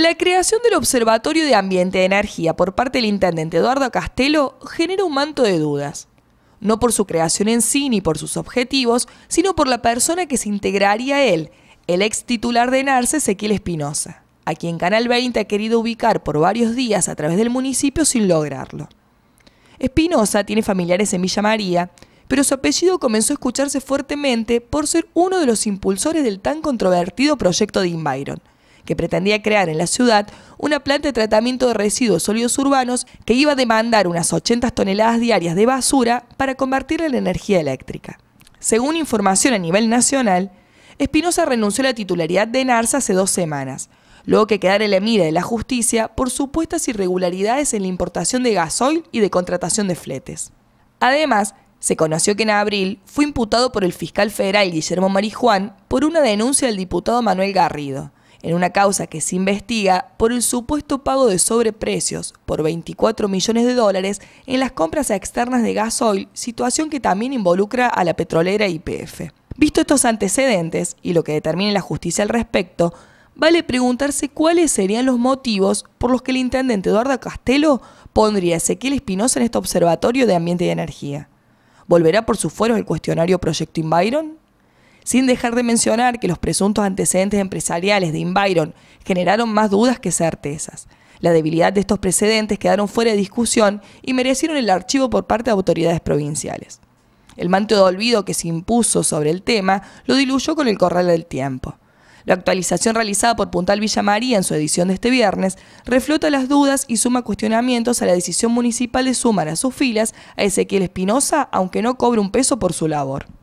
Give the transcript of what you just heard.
La creación del Observatorio de Ambiente de Energía por parte del intendente Eduardo Castelo genera un manto de dudas. No por su creación en sí ni por sus objetivos, sino por la persona que se integraría a él, el ex titular de NARCE, Ezequiel Espinosa, a quien Canal 20 ha querido ubicar por varios días a través del municipio sin lograrlo. Espinosa tiene familiares en Villa María, pero su apellido comenzó a escucharse fuertemente por ser uno de los impulsores del tan controvertido proyecto de Inbyron que pretendía crear en la ciudad una planta de tratamiento de residuos sólidos urbanos que iba a demandar unas 80 toneladas diarias de basura para convertirla en energía eléctrica. Según información a nivel nacional, Espinosa renunció a la titularidad de NARSA hace dos semanas, luego que quedara en la mira de la justicia por supuestas irregularidades en la importación de gasoil y de contratación de fletes. Además, se conoció que en abril fue imputado por el fiscal federal Guillermo Marijuán por una denuncia del diputado Manuel Garrido, en una causa que se investiga por el supuesto pago de sobreprecios por 24 millones de dólares en las compras externas de gasoil, situación que también involucra a la petrolera YPF. Visto estos antecedentes y lo que determine la justicia al respecto, vale preguntarse cuáles serían los motivos por los que el intendente Eduardo Castelo pondría a Ezequiel Espinosa en este observatorio de ambiente y energía. ¿Volverá por sus fueros el cuestionario Proyecto Inviron? sin dejar de mencionar que los presuntos antecedentes empresariales de Inbyron generaron más dudas que certezas. La debilidad de estos precedentes quedaron fuera de discusión y merecieron el archivo por parte de autoridades provinciales. El manto de olvido que se impuso sobre el tema lo diluyó con el corral del tiempo. La actualización realizada por Puntal Villa María en su edición de este viernes reflota las dudas y suma cuestionamientos a la decisión municipal de sumar a sus filas a Ezequiel Espinosa, aunque no cobre un peso por su labor.